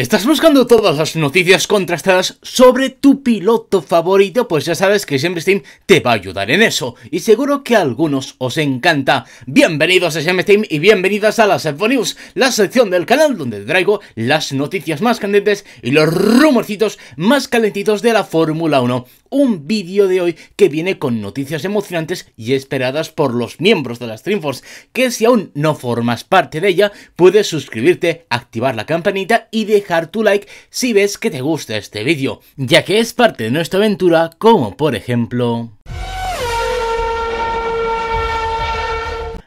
¿Estás buscando todas las noticias contrastadas sobre tu piloto favorito? Pues ya sabes que SemSteam te va a ayudar en eso y seguro que a algunos os encanta. Bienvenidos a Team y bienvenidas a las F News, la sección del canal donde traigo las noticias más candentes y los rumorcitos más calentitos de la Fórmula 1 un vídeo de hoy que viene con noticias emocionantes y esperadas por los miembros de la Streamforce, que si aún no formas parte de ella, puedes suscribirte, activar la campanita y dejar tu like si ves que te gusta este vídeo, ya que es parte de nuestra aventura como por ejemplo...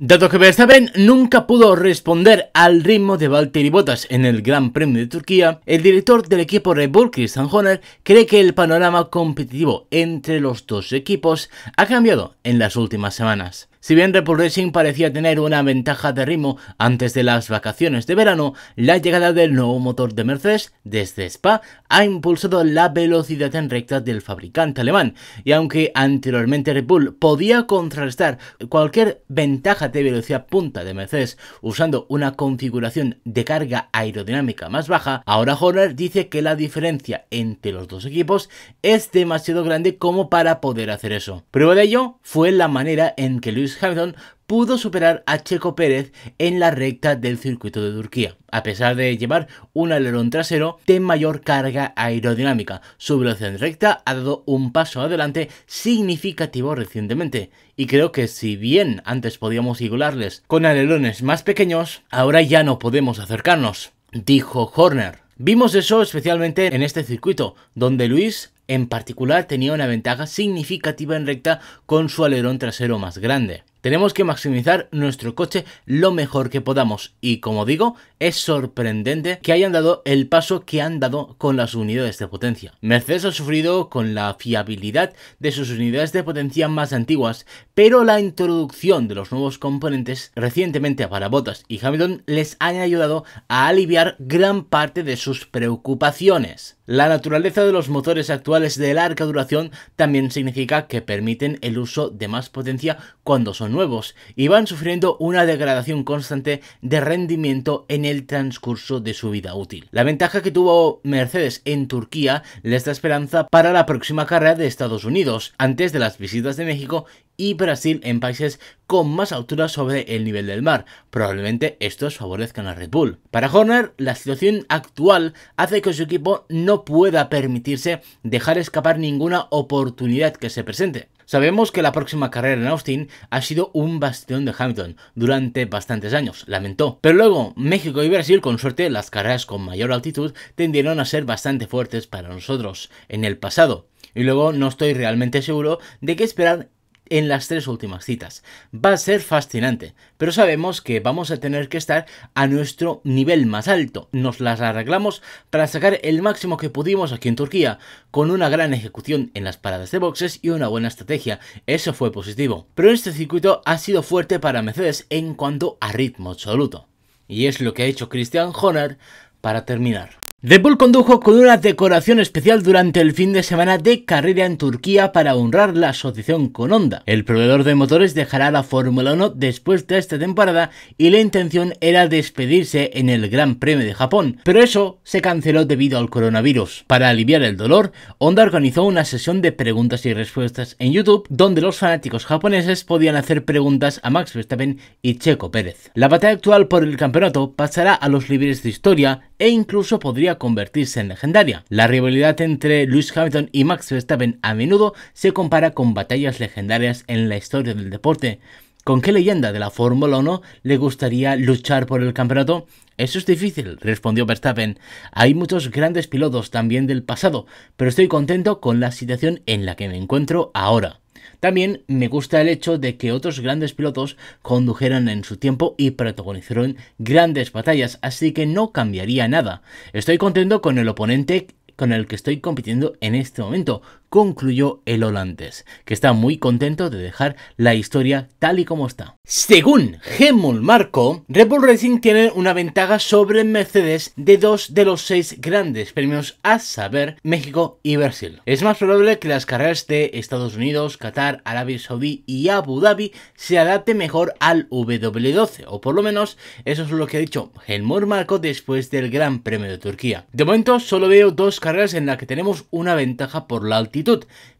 Dado que Verstappen nunca pudo responder al ritmo de Valtteri Bottas en el Gran Premio de Turquía, el director del equipo Red Bull, Christian Horner, cree que el panorama competitivo entre los dos equipos ha cambiado en las últimas semanas. Si bien Red Racing parecía tener una ventaja de ritmo antes de las vacaciones de verano, la llegada del nuevo motor de Mercedes desde Spa ha impulsado la velocidad en recta del fabricante alemán, y aunque anteriormente Red podía contrarrestar cualquier ventaja de velocidad punta de Mercedes usando una configuración de carga aerodinámica más baja, ahora Horner dice que la diferencia entre los dos equipos es demasiado grande como para poder hacer eso. Prueba de ello fue la manera en que Luis Hamilton pudo superar a Checo Pérez en la recta del circuito de Turquía, a pesar de llevar un alerón trasero de mayor carga aerodinámica. Su velocidad recta ha dado un paso adelante significativo recientemente, y creo que si bien antes podíamos igualarles con alerones más pequeños, ahora ya no podemos acercarnos, dijo Horner. Vimos eso especialmente en este circuito, donde Luis en particular tenía una ventaja significativa en recta con su alerón trasero más grande. Tenemos que maximizar nuestro coche lo mejor que podamos y como digo, es sorprendente que hayan dado el paso que han dado con las unidades de potencia. Mercedes ha sufrido con la fiabilidad de sus unidades de potencia más antiguas, pero la introducción de los nuevos componentes recientemente para Bottas y Hamilton les han ayudado a aliviar gran parte de sus preocupaciones. La naturaleza de los motores actuales de larga duración también significa que permiten el uso de más potencia cuando son nuevos y van sufriendo una degradación constante de rendimiento en el transcurso de su vida útil. La ventaja que tuvo Mercedes en Turquía les da esperanza para la próxima carrera de Estados Unidos, antes de las visitas de México y Brasil en países con más altura sobre el nivel del mar. Probablemente estos favorezcan a Red Bull. Para Horner, la situación actual hace que su equipo no pueda permitirse dejar escapar ninguna oportunidad que se presente. Sabemos que la próxima carrera en Austin ha sido un bastión de Hamilton durante bastantes años, lamentó. Pero luego, México y Brasil, con suerte, las carreras con mayor altitud tendieron a ser bastante fuertes para nosotros en el pasado. Y luego no estoy realmente seguro de qué esperar en las tres últimas citas. Va a ser fascinante, pero sabemos que vamos a tener que estar a nuestro nivel más alto. Nos las arreglamos para sacar el máximo que pudimos aquí en Turquía, con una gran ejecución en las paradas de boxes y una buena estrategia. Eso fue positivo. Pero este circuito ha sido fuerte para Mercedes en cuanto a ritmo absoluto. Y es lo que ha hecho Christian Horner para terminar. The Bull condujo con una decoración especial durante el fin de semana de carrera en Turquía para honrar la asociación con Honda. El proveedor de motores dejará la Fórmula 1 después de esta temporada y la intención era despedirse en el Gran Premio de Japón, pero eso se canceló debido al coronavirus. Para aliviar el dolor, Honda organizó una sesión de preguntas y respuestas en YouTube donde los fanáticos japoneses podían hacer preguntas a Max Verstappen y Checo Pérez. La batalla actual por el campeonato pasará a los líderes de historia e incluso podría convertirse en legendaria. La rivalidad entre Lewis Hamilton y Max Verstappen a menudo se compara con batallas legendarias en la historia del deporte. ¿Con qué leyenda de la Fórmula 1 le gustaría luchar por el campeonato? Eso es difícil, respondió Verstappen. Hay muchos grandes pilotos también del pasado, pero estoy contento con la situación en la que me encuentro ahora. También me gusta el hecho de que otros grandes pilotos condujeran en su tiempo y protagonizaron grandes batallas, así que no cambiaría nada. Estoy contento con el oponente con el que estoy compitiendo en este momento, concluyó el holandés, que está muy contento de dejar la historia tal y como está. Según Helmut Marco, Red Bull Racing tiene una ventaja sobre Mercedes de dos de los seis grandes premios, a saber, México y Brasil. Es más probable que las carreras de Estados Unidos, Qatar, Arabia Saudí y Abu Dhabi se adapten mejor al W12, o por lo menos eso es lo que ha dicho Helmut Marco después del Gran Premio de Turquía. De momento solo veo dos carreras en las que tenemos una ventaja por la última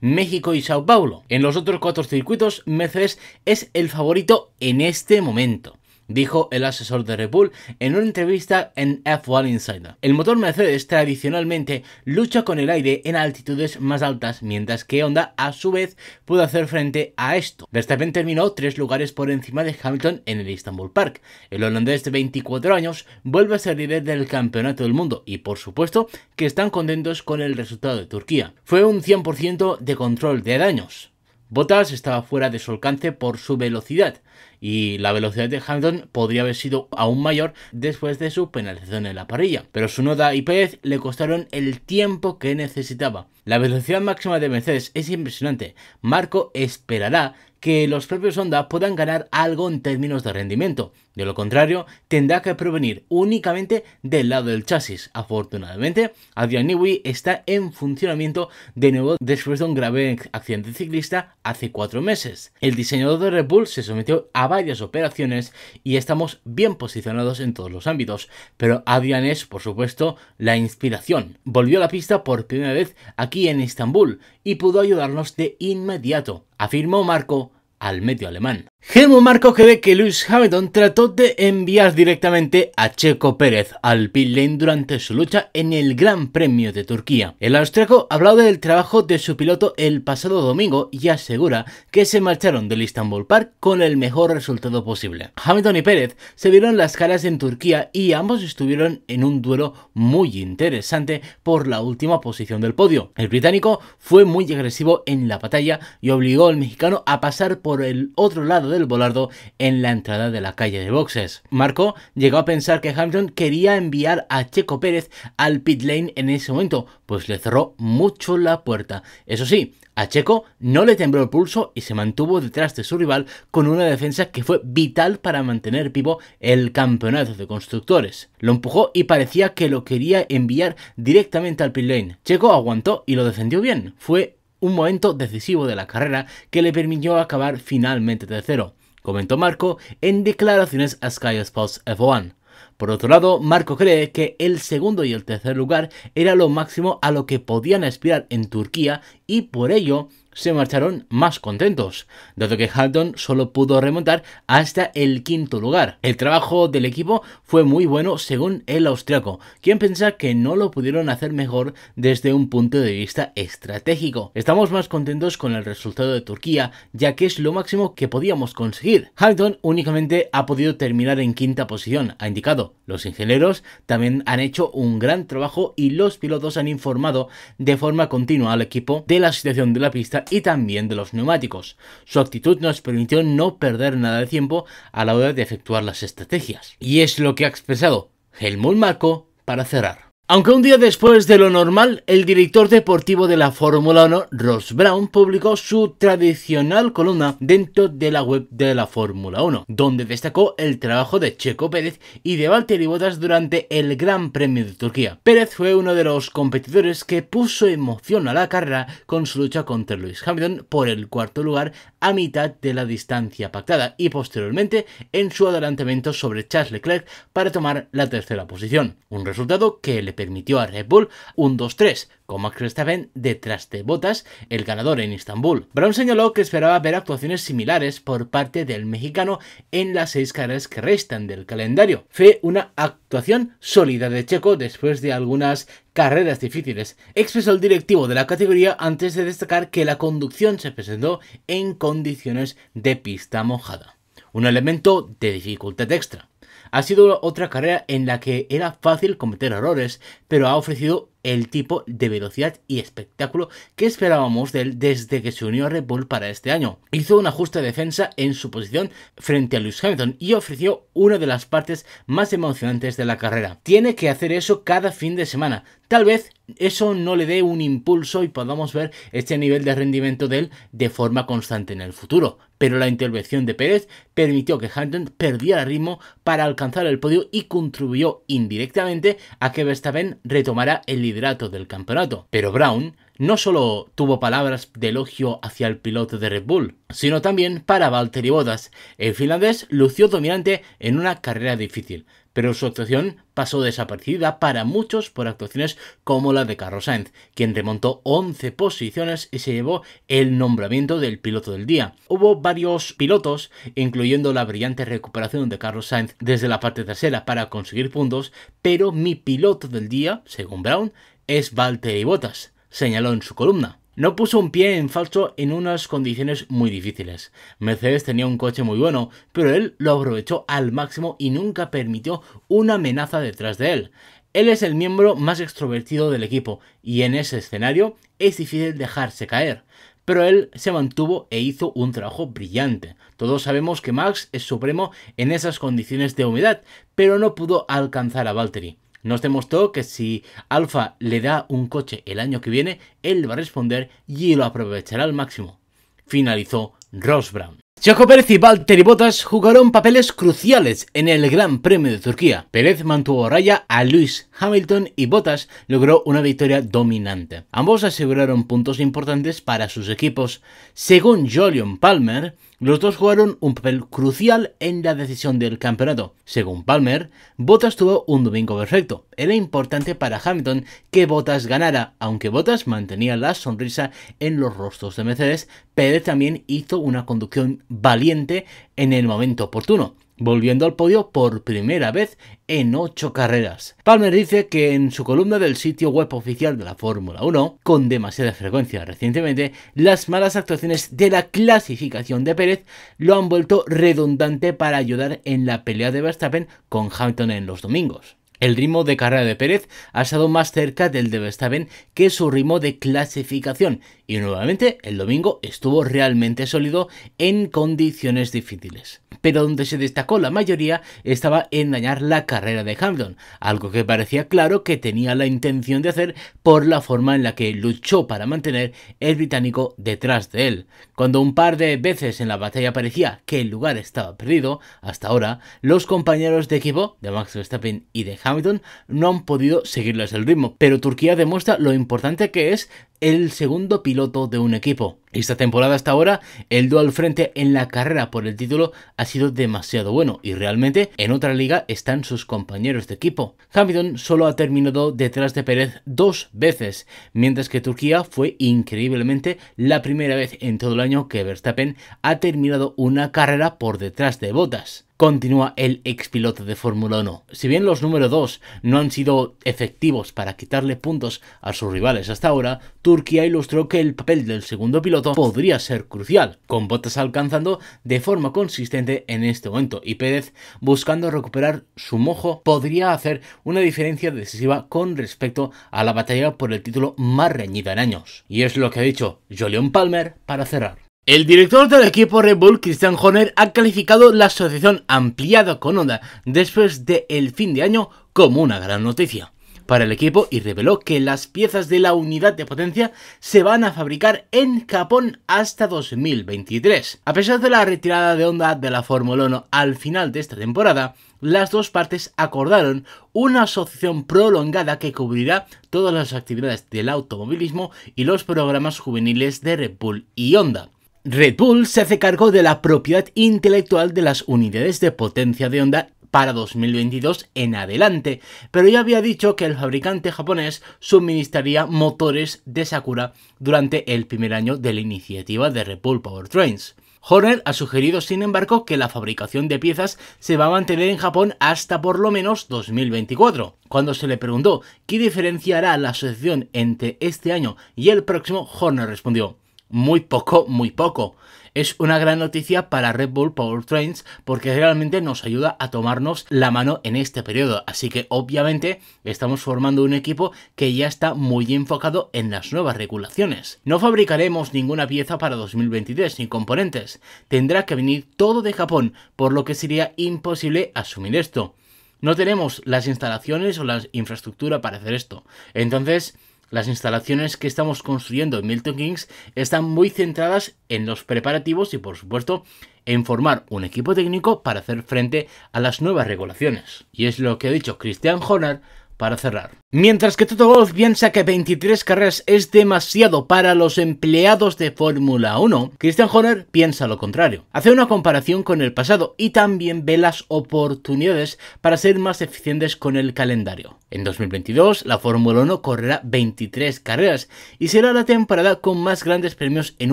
México y Sao Paulo. En los otros cuatro circuitos, Mercedes es el favorito en este momento dijo el asesor de Red Bull en una entrevista en F1 Insider. El motor Mercedes tradicionalmente lucha con el aire en altitudes más altas, mientras que Honda a su vez pudo hacer frente a esto. Verstappen terminó tres lugares por encima de Hamilton en el Istanbul Park. El holandés de 24 años vuelve a ser líder del campeonato del mundo y por supuesto que están contentos con el resultado de Turquía. Fue un 100% de control de daños. Bottas estaba fuera de su alcance por su velocidad, y la velocidad de Hamilton podría haber sido aún mayor después de su penalización en la parrilla, pero su noda y Pérez le costaron el tiempo que necesitaba. La velocidad máxima de Mercedes es impresionante, Marco esperará que los propios Honda puedan ganar algo en términos de rendimiento. De lo contrario, tendrá que provenir únicamente del lado del chasis. Afortunadamente, Adrian Newey está en funcionamiento de nuevo después de un grave accidente ciclista hace cuatro meses. El diseñador de Red Bull se sometió a varias operaciones y estamos bien posicionados en todos los ámbitos, pero Adrian es, por supuesto, la inspiración. Volvió a la pista por primera vez aquí en Estambul y pudo ayudarnos de inmediato afirmó Marco al medio alemán. Helmut Marco cree que Luis Hamilton trató de enviar directamente a Checo Pérez al pit lane durante su lucha en el Gran Premio de Turquía. El austríaco habló del trabajo de su piloto el pasado domingo y asegura que se marcharon del Istanbul Park con el mejor resultado posible. Hamilton y Pérez se vieron las caras en Turquía y ambos estuvieron en un duelo muy interesante por la última posición del podio. El británico fue muy agresivo en la batalla y obligó al mexicano a pasar por el otro lado del volardo en la entrada de la calle de boxes. Marco llegó a pensar que Hamilton quería enviar a Checo Pérez al pit lane en ese momento, pues le cerró mucho la puerta. Eso sí, a Checo no le tembló el pulso y se mantuvo detrás de su rival con una defensa que fue vital para mantener vivo el campeonato de constructores. Lo empujó y parecía que lo quería enviar directamente al pit lane. Checo aguantó y lo defendió bien. Fue un momento decisivo de la carrera que le permitió acabar finalmente tercero, comentó Marco en declaraciones a Sky Sports F1. Por otro lado, Marco cree que el segundo y el tercer lugar era lo máximo a lo que podían aspirar en Turquía y por ello se marcharon más contentos, dado que Halton solo pudo remontar hasta el quinto lugar. El trabajo del equipo fue muy bueno según el austriaco, quien piensa que no lo pudieron hacer mejor desde un punto de vista estratégico. Estamos más contentos con el resultado de Turquía, ya que es lo máximo que podíamos conseguir. Halton únicamente ha podido terminar en quinta posición, ha indicado. Los ingenieros también han hecho un gran trabajo y los pilotos han informado de forma continua al equipo de la situación de la pista y también de los neumáticos. Su actitud nos permitió no perder nada de tiempo a la hora de efectuar las estrategias. Y es lo que ha expresado Helmut Marco para cerrar. Aunque un día después de lo normal, el director deportivo de la Fórmula 1, Ross Brown, publicó su tradicional columna dentro de la web de la Fórmula 1, donde destacó el trabajo de Checo Pérez y de Valtteri Bottas durante el Gran Premio de Turquía. Pérez fue uno de los competidores que puso emoción a la carrera con su lucha contra Lewis Hamilton por el cuarto lugar a mitad de la distancia pactada y posteriormente en su adelantamiento sobre Charles Leclerc para tomar la tercera posición, un resultado que le permitió a Red Bull un 2-3, con Max Verstappen detrás de Botas, el ganador en Estambul. Brown señaló que esperaba ver actuaciones similares por parte del mexicano en las seis carreras que restan del calendario. Fue una actuación sólida de Checo después de algunas carreras difíciles. Expresó el directivo de la categoría antes de destacar que la conducción se presentó en condiciones de pista mojada, un elemento de dificultad extra. Ha sido otra carrera en la que era fácil cometer errores, pero ha ofrecido el tipo de velocidad y espectáculo que esperábamos de él desde que se unió a Red Bull para este año. Hizo una justa defensa en su posición frente a Lewis Hamilton y ofreció una de las partes más emocionantes de la carrera. Tiene que hacer eso cada fin de semana, Tal vez eso no le dé un impulso y podamos ver este nivel de rendimiento de él de forma constante en el futuro. Pero la intervención de Pérez permitió que Hamilton perdiera ritmo para alcanzar el podio y contribuyó indirectamente a que Verstappen retomara el liderato del campeonato. Pero Brown no solo tuvo palabras de elogio hacia el piloto de Red Bull, sino también para Valtteri Bottas. El finlandés lució dominante en una carrera difícil, pero su actuación pasó desaparecida para muchos por actuaciones como la de Carlos Sainz, quien remontó 11 posiciones y se llevó el nombramiento del piloto del día. Hubo varios pilotos, incluyendo la brillante recuperación de Carlos Sainz desde la parte trasera para conseguir puntos, pero mi piloto del día, según Brown, es Valtteri Bottas señaló en su columna. No puso un pie en falso en unas condiciones muy difíciles. Mercedes tenía un coche muy bueno, pero él lo aprovechó al máximo y nunca permitió una amenaza detrás de él. Él es el miembro más extrovertido del equipo y en ese escenario es difícil dejarse caer. Pero él se mantuvo e hizo un trabajo brillante. Todos sabemos que Max es supremo en esas condiciones de humedad, pero no pudo alcanzar a Valtteri. Nos demostró que si Alfa le da un coche el año que viene, él va a responder y lo aprovechará al máximo. Finalizó Brown. Checo Pérez y Valtteri Bottas jugaron papeles cruciales en el Gran Premio de Turquía. Pérez mantuvo raya a Lewis Hamilton y Bottas logró una victoria dominante. Ambos aseguraron puntos importantes para sus equipos. Según Jolyon Palmer, los dos jugaron un papel crucial en la decisión del campeonato. Según Palmer, Bottas tuvo un domingo perfecto. Era importante para Hamilton que Bottas ganara, aunque Bottas mantenía la sonrisa en los rostros de Mercedes, Pérez también hizo una conducción valiente en el momento oportuno volviendo al podio por primera vez en ocho carreras. Palmer dice que en su columna del sitio web oficial de la Fórmula 1, con demasiada frecuencia recientemente, las malas actuaciones de la clasificación de Pérez lo han vuelto redundante para ayudar en la pelea de Verstappen con Hamilton en los domingos. El ritmo de carrera de Pérez ha estado más cerca del de Verstappen que su ritmo de clasificación y nuevamente el domingo estuvo realmente sólido en condiciones difíciles. Pero donde se destacó la mayoría estaba en dañar la carrera de Hamilton, algo que parecía claro que tenía la intención de hacer por la forma en la que luchó para mantener el británico detrás de él. Cuando un par de veces en la batalla parecía que el lugar estaba perdido, hasta ahora los compañeros de equipo de Max Verstappen y de Hamilton Hamilton no han podido seguirles el ritmo, pero Turquía demuestra lo importante que es el segundo piloto de un equipo. Esta temporada hasta ahora, el dual frente en la carrera por el título ha sido demasiado bueno y realmente en otra liga están sus compañeros de equipo. Hamilton solo ha terminado detrás de Pérez dos veces, mientras que Turquía fue increíblemente la primera vez en todo el año que Verstappen ha terminado una carrera por detrás de Botas continúa el ex piloto de Fórmula 1. Si bien los número 2 no han sido efectivos para quitarle puntos a sus rivales hasta ahora, Turquía ilustró que el papel del segundo piloto podría ser crucial, con botas alcanzando de forma consistente en este momento y Pérez buscando recuperar su mojo podría hacer una diferencia decisiva con respecto a la batalla por el título más reñida en años. Y es lo que ha dicho Jolion Palmer para cerrar. El director del equipo Red Bull, Christian Horner, ha calificado la asociación ampliada con Honda después del el fin de año como una gran noticia para el equipo y reveló que las piezas de la unidad de potencia se van a fabricar en Japón hasta 2023. A pesar de la retirada de Honda de la Fórmula 1 al final de esta temporada, las dos partes acordaron una asociación prolongada que cubrirá todas las actividades del automovilismo y los programas juveniles de Red Bull y Honda. Red Bull se hace cargo de la propiedad intelectual de las unidades de potencia de Honda para 2022 en adelante, pero ya había dicho que el fabricante japonés suministraría motores de Sakura durante el primer año de la iniciativa de Repul Powertrains. Horner ha sugerido, sin embargo, que la fabricación de piezas se va a mantener en Japón hasta por lo menos 2024. Cuando se le preguntó qué diferenciará la asociación entre este año y el próximo, Horner respondió, muy poco, muy poco es una gran noticia para Red Bull Powertrains porque realmente nos ayuda a tomarnos la mano en este periodo. Así que obviamente estamos formando un equipo que ya está muy enfocado en las nuevas regulaciones. No fabricaremos ninguna pieza para 2023 ni componentes. Tendrá que venir todo de Japón, por lo que sería imposible asumir esto. No tenemos las instalaciones o la infraestructura para hacer esto. Entonces, las instalaciones que estamos construyendo en Milton Kings están muy centradas en los preparativos y por supuesto en formar un equipo técnico para hacer frente a las nuevas regulaciones. Y es lo que ha dicho Christian Horner para cerrar. Mientras que Toto Wolf piensa que 23 carreras es demasiado para los empleados de Fórmula 1, Christian Horner piensa lo contrario. Hace una comparación con el pasado y también ve las oportunidades para ser más eficientes con el calendario. En 2022, la Fórmula 1 correrá 23 carreras y será la temporada con más grandes premios en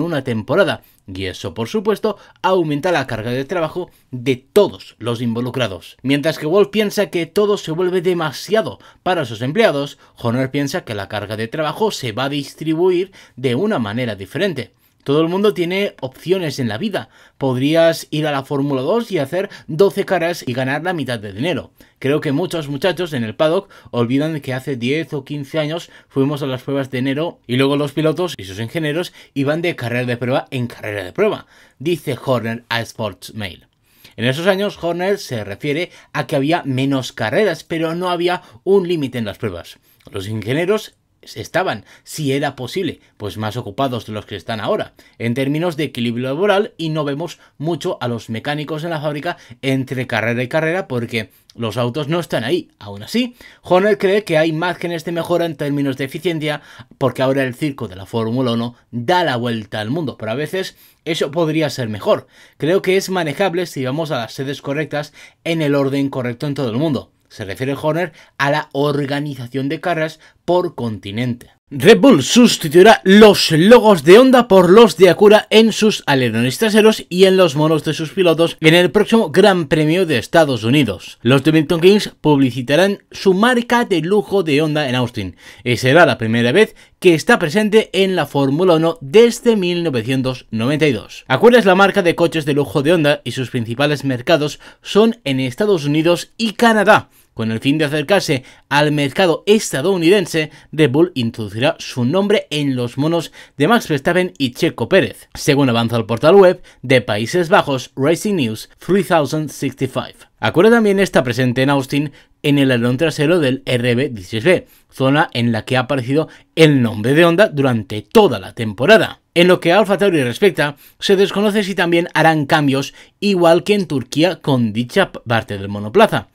una temporada, y eso, por supuesto, aumenta la carga de trabajo de todos los involucrados. Mientras que Wolf piensa que todo se vuelve demasiado para sus empleados, Horner piensa que la carga de trabajo se va a distribuir de una manera diferente. Todo el mundo tiene opciones en la vida. Podrías ir a la Fórmula 2 y hacer 12 caras y ganar la mitad de dinero. Creo que muchos muchachos en el paddock olvidan que hace 10 o 15 años fuimos a las pruebas de enero y luego los pilotos y sus ingenieros iban de carrera de prueba en carrera de prueba, dice Horner a Sports Mail. En esos años, Horner se refiere a que había menos carreras, pero no había un límite en las pruebas. Los ingenieros estaban, si era posible, pues más ocupados de los que están ahora, en términos de equilibrio laboral y no vemos mucho a los mecánicos en la fábrica entre carrera y carrera porque los autos no están ahí. Aún así, Horner cree que hay márgenes de mejora en términos de eficiencia porque ahora el circo de la Fórmula 1 da la vuelta al mundo, pero a veces eso podría ser mejor. Creo que es manejable si vamos a las sedes correctas en el orden correcto en todo el mundo. Se refiere Horner a la organización de caras por continente. Red Bull sustituirá los logos de Honda por los de Acura en sus alerones traseros y en los monos de sus pilotos en el próximo Gran Premio de Estados Unidos. Los Milton Kings publicitarán su marca de lujo de Honda en Austin y será la primera vez que está presente en la Fórmula 1 desde 1992. Acura es la marca de coches de lujo de Honda y sus principales mercados son en Estados Unidos y Canadá. Con el fin de acercarse al mercado estadounidense, Red Bull introducirá su nombre en los monos de Max Verstappen y Checo Pérez, según avanza el portal web de Países Bajos Racing News 3065. Acura también está presente en Austin en el alón trasero del RB16B, zona en la que ha aparecido el nombre de Honda durante toda la temporada. En lo que a Tauri respecta, se desconoce si también harán cambios igual que en Turquía con dicha parte del monoplaza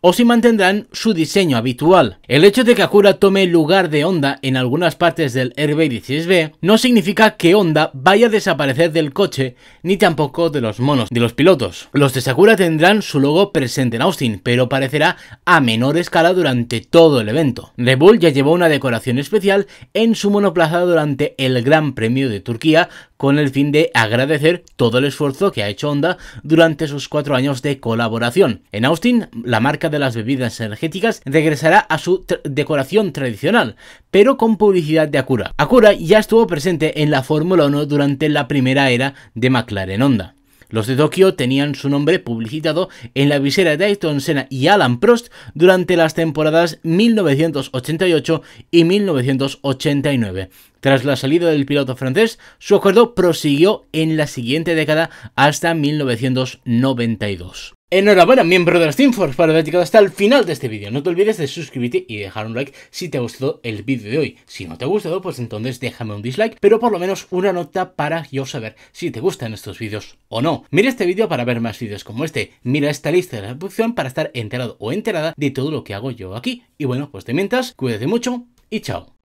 o si mantendrán su diseño habitual. El hecho de que Acura tome lugar de Honda en algunas partes del RB16B no significa que Honda vaya a desaparecer del coche ni tampoco de los monos de los pilotos. Los de Sakura tendrán su logo presente en Austin, pero parecerá a menor escala durante todo el evento. Red Bull ya llevó una decoración especial en su monoplaza durante el Gran Premio de Turquía con el fin de agradecer todo el esfuerzo que ha hecho Honda durante sus cuatro años de colaboración. En Austin, la marca de las bebidas energéticas regresará a su decoración tradicional, pero con publicidad de Acura. Acura ya estuvo presente en la Fórmula 1 durante la primera era de McLaren Honda. Los de Tokio tenían su nombre publicitado en la visera de Ayrton Senna y Alan Prost durante las temporadas 1988 y 1989. Tras la salida del piloto francés, su acuerdo prosiguió en la siguiente década hasta 1992. Enhorabuena miembro de los Force por haber llegado hasta el final de este vídeo. No te olvides de suscribirte y dejar un like si te ha gustado el vídeo de hoy. Si no te ha gustado, pues entonces déjame un dislike, pero por lo menos una nota para yo saber si te gustan estos vídeos o no. Mira este vídeo para ver más vídeos como este. Mira esta lista de la producción para estar enterado o enterada de todo lo que hago yo aquí. Y bueno, pues de mientras, cuídate mucho y chao.